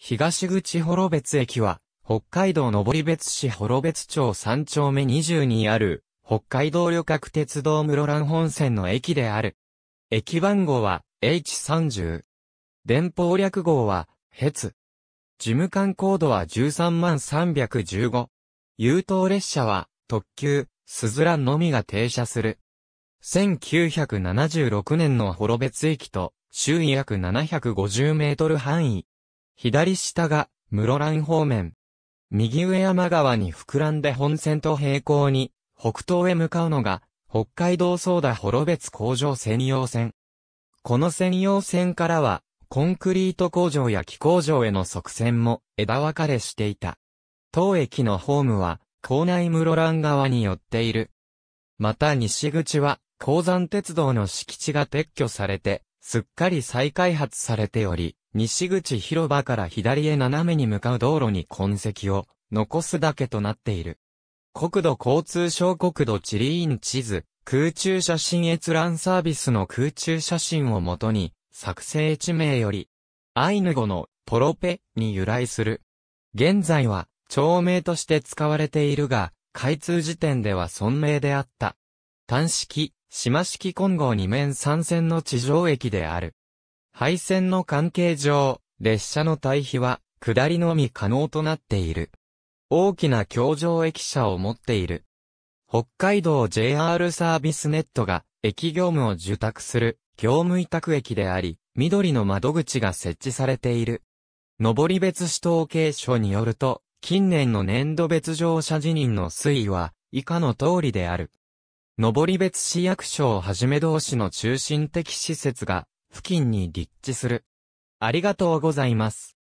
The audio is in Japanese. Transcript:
東口幌別駅は、北海道登別市幌別町3丁目20にある、北海道旅客鉄道室蘭本線の駅である。駅番号は H30。電報略号は、ヘツ。事務官コードは13万315。優等列車は、特急、スズランのみが停車する。1976年の幌別駅と、周囲約750メートル範囲。左下が室蘭方面。右上山川に膨らんで本線と平行に北東へ向かうのが北海道総田幌別工場専用線。この専用線からはコンクリート工場や木工場への側線も枝分かれしていた。当駅のホームは校内室蘭側に寄っている。また西口は鉱山鉄道の敷地が撤去されてすっかり再開発されており、西口広場から左へ斜めに向かう道路に痕跡を残すだけとなっている。国土交通省国土地理院地図、空中写真閲覧サービスの空中写真をもとに、作成地名より、アイヌ語のポロペに由来する。現在は、町名として使われているが、開通時点では村名であった。単式、島式混合二面三線の地上駅である。廃線の関係上、列車の対比は、下りのみ可能となっている。大きな橋上駅舎を持っている。北海道 JR サービスネットが、駅業務を受託する、業務委託駅であり、緑の窓口が設置されている。上別市統計省によると、近年の年度別乗車辞任の推移は、以下の通りである。上別市役所をはじめ同市の中心的施設が、付近に立地する。ありがとうございます。